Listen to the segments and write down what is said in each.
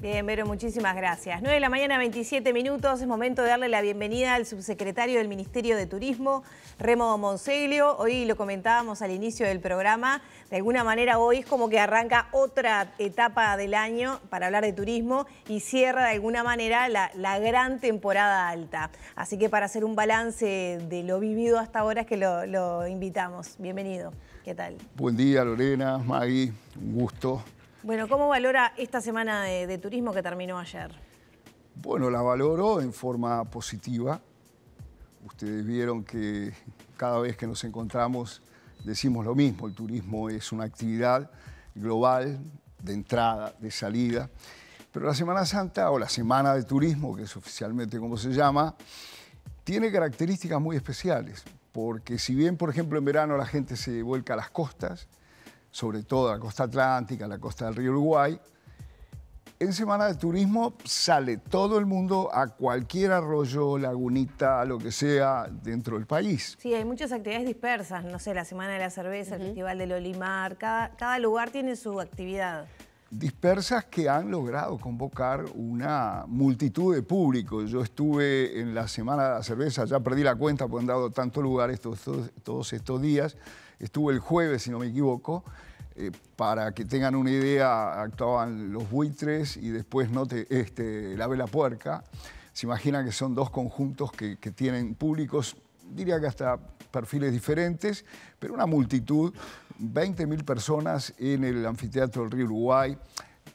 Bien, Vero, muchísimas gracias. 9 de la mañana, 27 minutos. Es momento de darle la bienvenida al subsecretario del Ministerio de Turismo, Remo Monseglio. Hoy lo comentábamos al inicio del programa. De alguna manera, hoy es como que arranca otra etapa del año para hablar de turismo y cierra de alguna manera la, gran temporada alta. Así que para hacer un balance de lo vivido hasta ahora es que lo, lo invitamos. Bienvenido. ¿Qué tal? Buen día, Lorena, Maggie. Un gusto. Bueno, ¿cómo valora esta semana de, turismo que terminó ayer? Bueno, la valoro en forma positiva. Ustedes vieron que cada vez que nos encontramos decimos lo mismo, el turismo es una actividad global de entrada, de salida. Pero la Semana Santa o la Semana de Turismo, que es oficialmente como se llama, tiene características muy especiales, porque si bien, por ejemplo, en verano la gente se vuelca a las costas, sobre todo la costa atlántica, la costa del río Uruguay. En Semana de Turismo sale todo el mundo a cualquier arroyo, lagunita, lo que sea dentro del país. Sí, hay muchas actividades dispersas, no sé, la Semana de la Cerveza, el Festival del Olimar, cada, lugar tiene su actividad dispersas que han logrado convocar una multitud de público. Yo estuve en la Semana de la Cerveza, ya perdí la cuenta porque han dado tantos lugares todos estos días, Estuve el jueves, si no me equivoco. Eh, para que tengan una idea, actuaban los buitres y después note este, la vela puerca. Se imagina que son dos conjuntos que, que tienen públicos, diría que hasta perfiles diferentes, pero una multitud, 20.000 personas en el anfiteatro del Río Uruguay,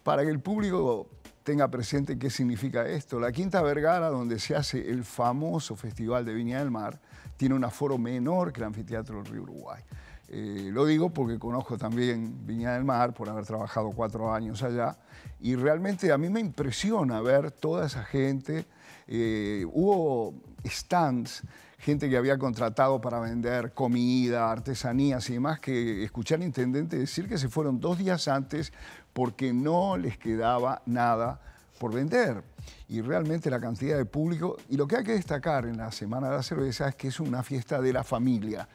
para que el público tenga presente qué significa esto. La Quinta Vergara, donde se hace el famoso Festival de Viña del Mar, tiene un aforo menor que el anfiteatro del Río Uruguay. Eh, lo digo porque conozco también Viña del Mar por haber trabajado cuatro años allá y realmente a mí me impresiona ver toda esa gente. Eh, hubo stands, gente que había contratado para vender comida, artesanías y demás, que escuché al intendente decir que se fueron dos días antes porque no les quedaba nada por vender, y realmente la cantidad de público. Y lo que hay que destacar en la Semana de la Cerveza es que es una fiesta de la familia.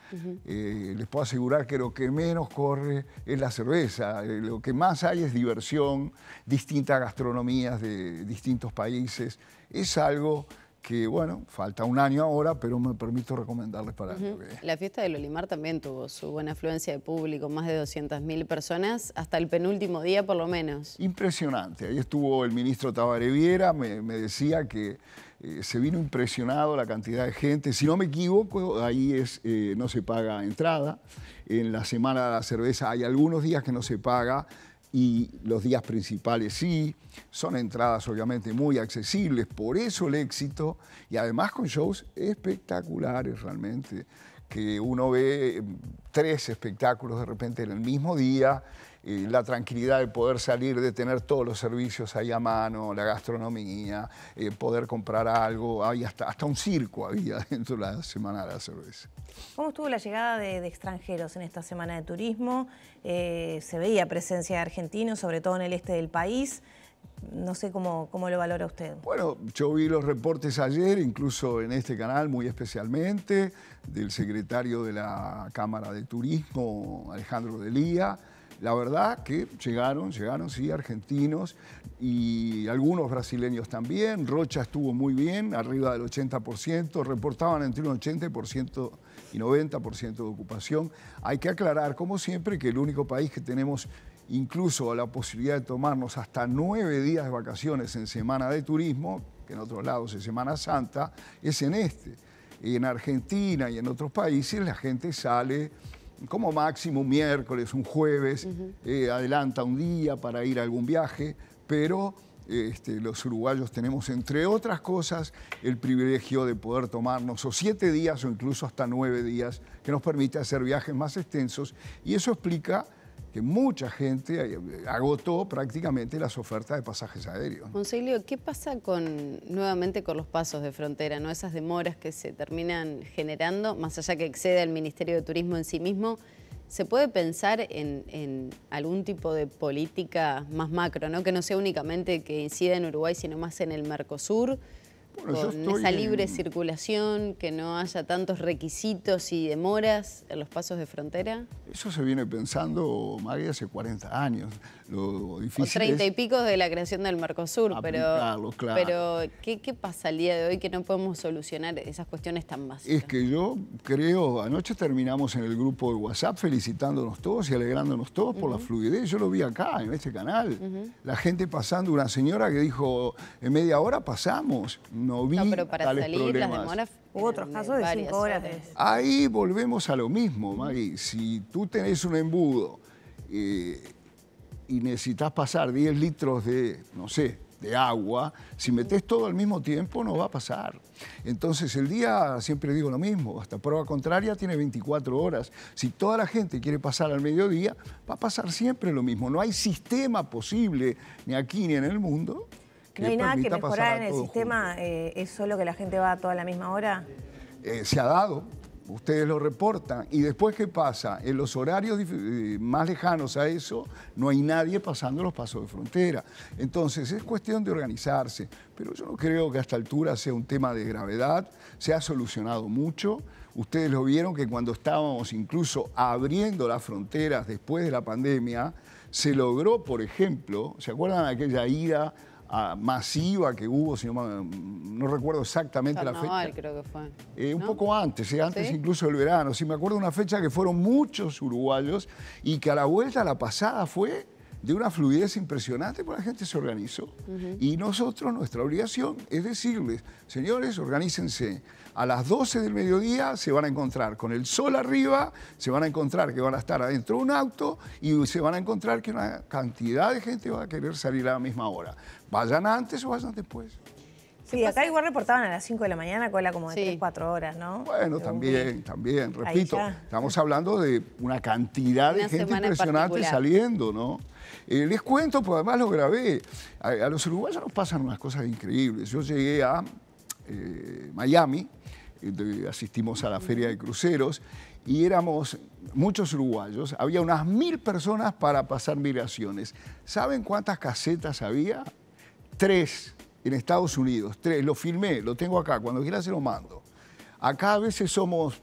Eh, les puedo asegurar que lo que menos corre es la cerveza, eh, lo que más hay es diversión, distintas gastronomías de distintos países. Es algo que bueno, falta un año ahora, pero me permito recomendarles para... La fiesta del Olimar también tuvo su buena afluencia de público, más de 200.000 personas, hasta el penúltimo día por lo menos. Impresionante, ahí estuvo el ministro Tabaré Viera, me, decía que eh, se vino impresionado la cantidad de gente, si no me equivoco, ahí es, eh, no se paga entrada, en la Semana de la Cerveza hay algunos días que no se paga y los días principales sí, son entradas obviamente muy accesibles, por eso el éxito y además con shows espectaculares realmente, que uno ve mm, tres espectáculos de repente en el mismo día la tranquilidad de poder salir, de tener todos los servicios ahí a mano, la gastronomía, eh, poder comprar algo, hasta, hasta un circo había dentro de la Semana de la Cerveza. ¿Cómo estuvo la llegada de, extranjeros en esta Semana de Turismo? Eh, se veía presencia de argentinos, sobre todo en el este del país. No sé cómo, cómo, lo valora usted. Bueno, yo vi los reportes ayer, incluso en este canal muy especialmente, del secretario de la Cámara de Turismo, Alejandro Delía, la verdad que llegaron, llegaron, sí, argentinos y algunos brasileños también. Rocha estuvo muy bien, arriba del 80%, reportaban entre un 80% y 90% de ocupación. Hay que aclarar, como siempre, que el único país que tenemos incluso la posibilidad de tomarnos hasta nueve días de vacaciones en semana de turismo, que en otros lados es Semana Santa, es en este. En Argentina y en otros países la gente sale como máximo un miércoles, un jueves, eh, adelanta un día para ir a algún viaje, pero este, los uruguayos tenemos, entre otras cosas, el privilegio de poder tomarnos o siete días o incluso hasta nueve días, que nos permite hacer viajes más extensos, y eso explica que mucha gente eh, agotó prácticamente las ofertas de pasajes aéreos. Concilio, ¿qué pasa con nuevamente con los pasos de frontera, no esas demoras que se terminan generando, más allá que excede al Ministerio de Turismo en sí mismo? ¿Se puede pensar en, algún tipo de política más macro, ¿no? que no sea únicamente que incida en Uruguay, sino más en el Mercosur? con esa libre circulación, que no haya tantos requisitos y demoras en los pasos de frontera? Eso se viene pensando, Magui, hace 40 años los difícil. treinta y pico de la creación del Mercosur, pero, claro. pero ¿qué, pasa el día de hoy que no podemos solucionar esas cuestiones tan básicas? Es que yo creo, anoche terminamos en el grupo de WhatsApp felicitándonos todos y alegrándonos todos por la fluidez. Yo lo vi acá, en este canal. La gente pasando, una señora que dijo, en media hora pasamos. No vi no, pero para salir, las demoras Hubo otros casos de cinco horas. Ahí volvemos a lo mismo, Maggie. Si tú tenés un embudo... Eh, y necesitas pasar 10 litros de, no sé, de agua, si metes todo al mismo tiempo no va a pasar. Entonces el día, siempre digo lo mismo, hasta prueba contraria tiene 24 horas. Si toda la gente quiere pasar al mediodía, va a pasar siempre lo mismo. No hay sistema posible, ni aquí ni en el mundo. Que no hay nada que mejorar en el sistema, eh, es solo que la gente va a toda la misma hora. Eh, se ha dado, ustedes lo reportan. ¿Y después qué pasa? En los horarios eh, más lejanos a eso, no hay nadie pasando los pasos de frontera. Entonces, es cuestión de organizarse, pero yo no creo que a esta altura sea un tema de gravedad, se ha solucionado mucho. Ustedes lo vieron que cuando estábamos incluso abriendo las fronteras después de la pandemia, se logró, por ejemplo, ¿se acuerdan de aquella ida masiva que hubo, no, recuerdo exactamente la fecha. que fue. Eh, un poco antes, eh, antes incluso del verano. Sí, me acuerdo una fecha que fueron muchos uruguayos y que a la vuelta, a la pasada, fue de una fluidez impresionante, porque la gente se organizó. Y nosotros, nuestra obligación es decirles, señores, organícense. A las 12 del mediodía se van a encontrar con el sol arriba, se van a encontrar que van a estar adentro de un auto y se van a encontrar que una cantidad de gente va a querer salir a la misma hora. Vayan antes o vayan después. Sí, acá igual reportaban a las 5 de la mañana, cola como de 3, 4 horas, ¿no? Bueno, también, también, repito, estamos hablando de una cantidad de gente impresionante saliendo, ¿no? Eh, les cuento, pues además lo grabé. A, los uruguayos nos pasan unas cosas increíbles. Yo llegué a eh, Miami, eh, asistimos a la feria de cruceros y éramos muchos uruguayos. Había unas mil personas para pasar migraciones. ¿Saben cuántas casetas había? Tres en Estados Unidos. Tres, lo filmé, lo tengo acá, cuando quiera se lo mando. Acá a veces somos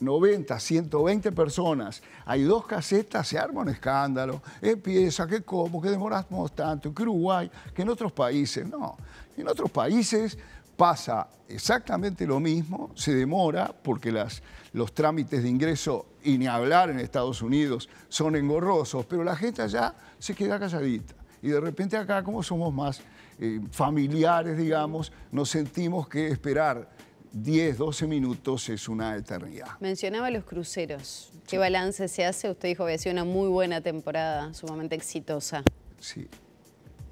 90, 120 personas, hay dos casetas, se arma un escándalo, empieza, que como, que demoramos tanto, ¿Qué Uruguay, que en otros países, no. En otros países pasa exactamente lo mismo, se demora porque los trámites de ingreso, y ni hablar en Estados Unidos, son engorrosos, pero la gente allá se queda calladita. Y de repente acá, como somos más eh, familiares, digamos, nos sentimos que esperar 10, 12 minutos es una eternidad. Mencionaba los cruceros. ¿Qué balance se hace? Usted dijo que había sido una muy buena temporada, sumamente exitosa. Sí.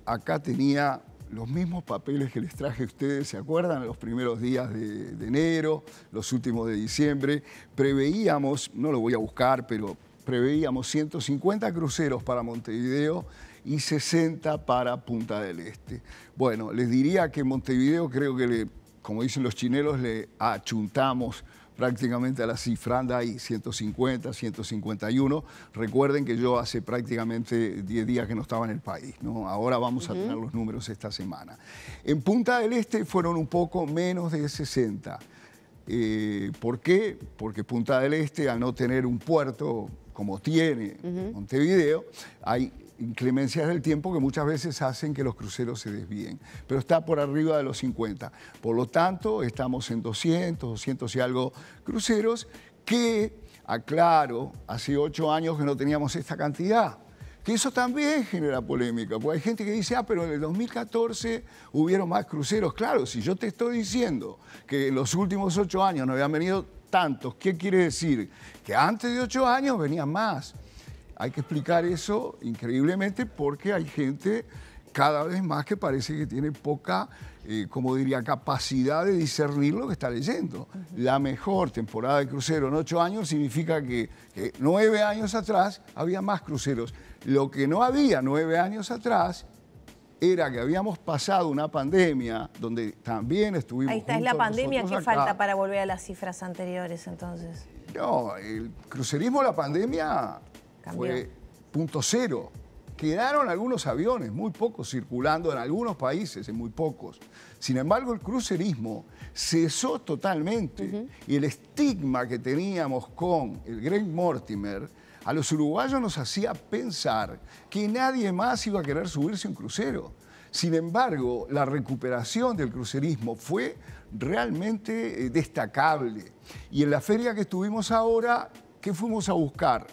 Acá tenía los mismos papeles que les traje a ustedes, ¿se acuerdan? Los primeros días de enero, los últimos de diciembre. Preveíamos, no lo voy a buscar, pero preveíamos 150 cruceros para Montevideo y 60 para Punta del Este. Bueno, les diría que Montevideo creo que, le, como dicen los chinelos, le achuntamos prácticamente a la cifra, anda ahí 150, 151. Recuerden que yo hace prácticamente 10 días que no estaba en el país, ¿no? Ahora vamos a tener los números esta semana. En Punta del Este fueron un poco menos de 60. Eh, ¿Por qué? Porque Punta del Este, al no tener un puerto como tiene Montevideo, hay inclemencias del tiempo que muchas veces hacen que los cruceros se desvíen, pero está por arriba de los 50. Por lo tanto, estamos en 200, 200 y algo cruceros que, aclaro, hace ocho años que no teníamos esta cantidad. Que eso también genera polémica, porque hay gente que dice, ah, pero en el 2014 hubieron más cruceros. Claro, si yo te estoy diciendo que en los últimos ocho años no habían venido ¿Qué quiere decir? Que antes de ocho años venían más. Hay que explicar eso increíblemente porque hay gente cada vez más que parece que tiene poca, eh, como diría, capacidad de discernir lo que está leyendo. La mejor temporada de crucero en ocho años significa que nueve años atrás había más cruceros. Lo que no había nueve años atrás era que habíamos pasado una pandemia donde también estuvimos. Ahí está, es la pandemia. que falta para volver a las cifras anteriores entonces? No, el crucerismo, la pandemia fue punto cero. Quedaron algunos aviones, muy pocos, circulando en algunos países, en muy pocos. Sin embargo, el crucerismo cesó totalmente y el estigma que teníamos con el Greg Mortimer a los uruguayos nos hacía pensar que nadie más iba a querer subirse un crucero. Sin embargo, la recuperación del crucerismo fue realmente eh, destacable. Y en la feria que estuvimos ahora, ¿qué fuimos a buscar?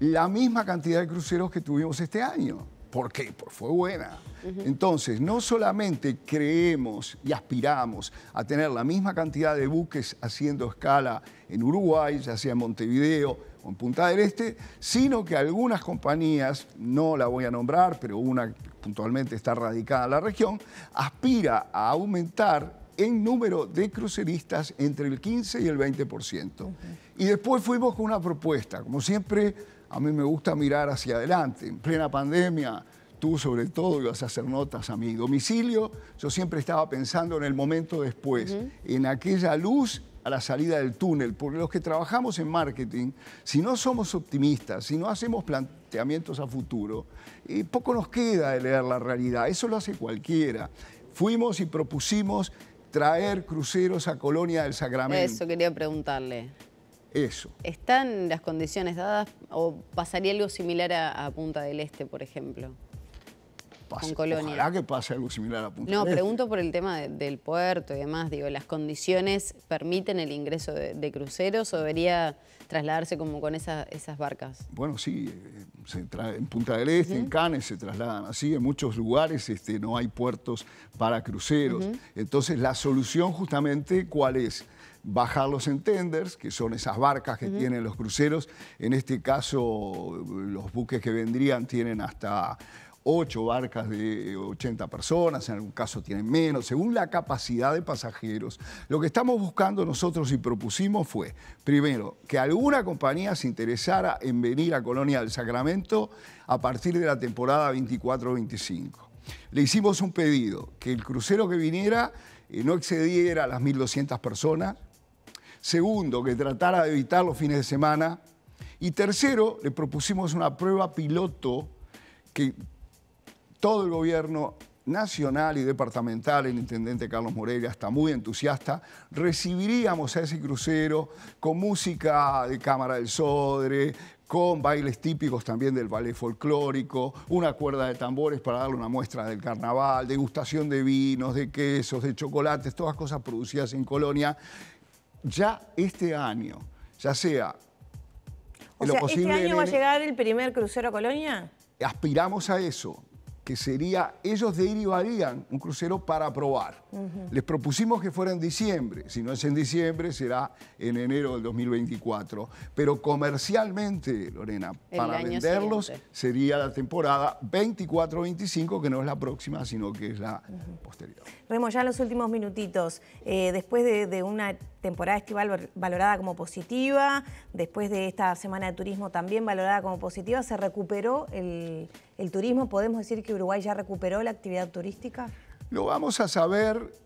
La misma cantidad de cruceros que tuvimos este año. ¿Por qué? Porque fue buena. Entonces, no solamente creemos y aspiramos a tener la misma cantidad de buques haciendo escala en Uruguay, ya sea en Montevideo, Punta del Este, sino que algunas compañías, no la voy a nombrar, pero una puntualmente está radicada en la región, aspira a aumentar en número de cruceristas entre el 15 y el 20%. Y después fuimos con una propuesta. Como siempre, a mí me gusta mirar hacia adelante. En plena pandemia, tú sobre todo ibas a hacer notas a mi domicilio. Yo siempre estaba pensando en el momento después, en aquella luz a la salida del túnel, porque los que trabajamos en marketing, si no somos optimistas, si no hacemos planteamientos a futuro, eh, poco nos queda de leer la realidad, eso lo hace cualquiera. Fuimos y propusimos traer cruceros a Colonia del Sacramento. Eso quería preguntarle. Eso. ¿Están las condiciones dadas o pasaría algo similar a Punta del Este, por ejemplo? que pase algo similar a Punta No, Este. pregunto por el tema del puerto y demás. Digo, ¿las condiciones permiten el ingreso de, cruceros o debería trasladarse como con esas, barcas? Bueno, sí, eh, en Punta del Este, en Canes se trasladan así. En muchos lugares este, no hay puertos para cruceros. Entonces, la solución justamente, ¿cuál es? bajar los entenders, que son esas barcas que tienen los cruceros. En este caso, los buques que vendrían tienen hasta ...ocho barcas de 80 personas, en algún caso tienen menos, según la capacidad de pasajeros. Lo que estamos buscando nosotros y propusimos fue, primero, que alguna compañía se interesara en venir a Colonia del Sacramento a partir de la temporada 24-25. Le hicimos un pedido, que el crucero que viniera eh, no excediera a las 1.200 personas. Segundo, que tratara de evitar los fines de semana. Y tercero, le propusimos una prueba piloto que todo el gobierno nacional y departamental, el intendente Carlos Morelia está muy entusiasta, recibiríamos a ese crucero con música de Cámara del Sodre, con bailes típicos también del ballet folclórico, una cuerda de tambores para darle una muestra del carnaval, degustación de vinos, de quesos, de chocolates, todas cosas producidas en Colonia. Ya este año, ya sea... O sea, ¿este año va a llegar el primer crucero a Colonia? Aspiramos a eso que sería, ellos de derivarían un crucero para probar. Les propusimos que fuera en diciembre, si no es en diciembre será en enero del 2024, pero comercialmente, Lorena, para venderlos sería la temporada 24-25, que no es la próxima, sino que es la posterior. Remo, ya en los últimos minutitos, eh, después de una temporada estival valorada como positiva, después de esta semana de turismo también valorada como positiva, se recuperó el, el turismo? ¿Podemos decir que Uruguay ya recuperó la actividad turística? Lo vamos a saber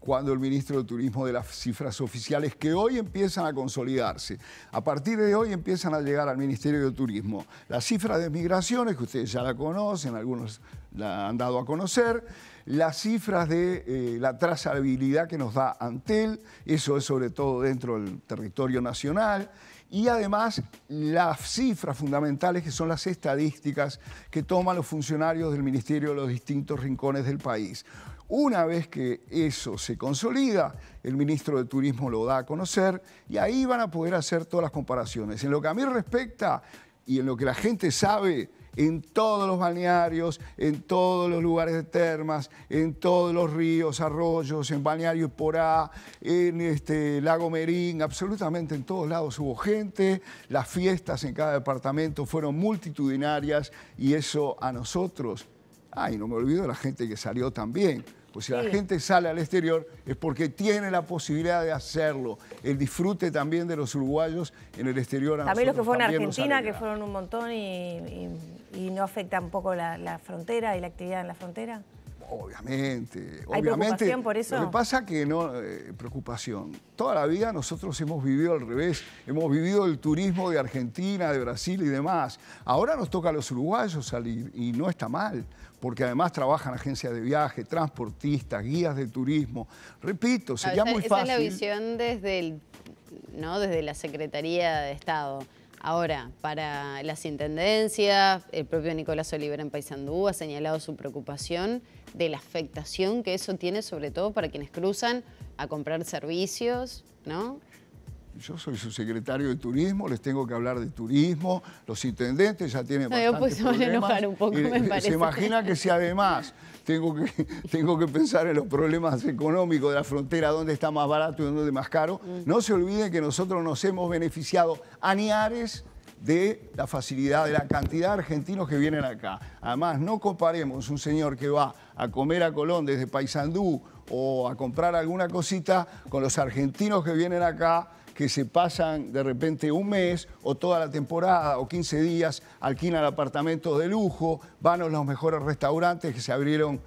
cuando el ministro de Turismo de las cifras oficiales que hoy empiezan a consolidarse. A partir de hoy empiezan a llegar al Ministerio de Turismo las cifras de migraciones, que ustedes ya la conocen, algunos la han dado a conocer, las cifras de eh, la trazabilidad que nos da Antel, eso es sobre todo dentro del territorio nacional, y además las cifras fundamentales que son las estadísticas que toman los funcionarios del Ministerio de los distintos rincones del país. Una vez que eso se consolida, el ministro de Turismo lo da a conocer y ahí van a poder hacer todas las comparaciones. En lo que a mí respecta y en lo que la gente sabe, en todos los balnearios, en todos los lugares de termas, en todos los ríos, arroyos, en Balneario Porá, en este, Lago Merín, absolutamente en todos lados hubo gente, las fiestas en cada departamento fueron multitudinarias y eso a nosotros, ay, no me olvido de la gente que salió también, pues si la gente sale al exterior es porque tiene la posibilidad de hacerlo. El disfrute también de los uruguayos en el exterior. A también los que fueron a Argentina, que fueron un montón y ¿Y no afecta un poco la, frontera y la actividad en la frontera? Obviamente, ¿Hay obviamente. preocupación por eso? Lo que pasa que no, eh, preocupación. Toda la vida nosotros hemos vivido al revés, hemos vivido el turismo de Argentina, de Brasil y demás. Ahora nos toca a los uruguayos salir y no está mal, porque además trabajan agencias de viaje, transportistas, guías de turismo. Repito, sería muy fácil. Esa es la visión desde, ¿no? desde la Secretaría de Estado. Ahora, para las intendencias, el propio Nicolás Oliver en Paysandú ha señalado su preocupación de la afectación que eso tiene, sobre todo para quienes cruzan a comprar servicios, ¿no? yo soy su secretario de turismo, les tengo que hablar de turismo, los intendentes ya tienen no, pues se un poco, me eh, parece. Se imagina que si además tengo que, tengo que pensar en los problemas económicos de la frontera, dónde está más barato y dónde más caro, mm. no se olviden que nosotros nos hemos beneficiado aniares de la facilidad, de la cantidad de argentinos que vienen acá. Además, no comparemos un señor que va a comer a Colón desde Paysandú o a comprar alguna cosita con los argentinos que vienen acá que se pasan de repente un mes o toda la temporada o 15 días, alquilan apartamentos de lujo, van a los mejores restaurantes que se abrieron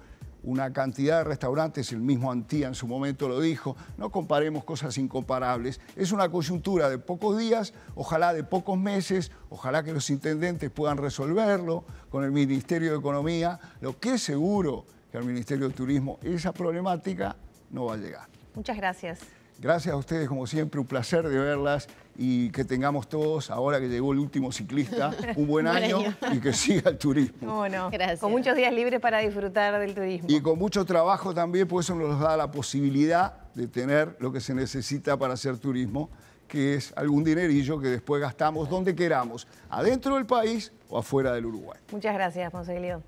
una cantidad de restaurantes, el mismo Antía en su momento lo dijo, no comparemos cosas incomparables, es una coyuntura de pocos días, ojalá de pocos meses, ojalá que los intendentes puedan resolverlo con el Ministerio de Economía, lo que es seguro que al Ministerio de Turismo esa problemática no va a llegar. Muchas gracias. Gracias a ustedes, como siempre, un placer de verlas y que tengamos todos, ahora que llegó el último ciclista, un buen año y que siga el turismo. Bueno, Gracias. con muchos días libres para disfrutar del turismo. Y con mucho trabajo también, pues eso nos da la posibilidad de tener lo que se necesita para hacer turismo, que es algún dinerillo que después gastamos donde queramos, adentro del país o afuera del Uruguay. Muchas gracias, Monseglio.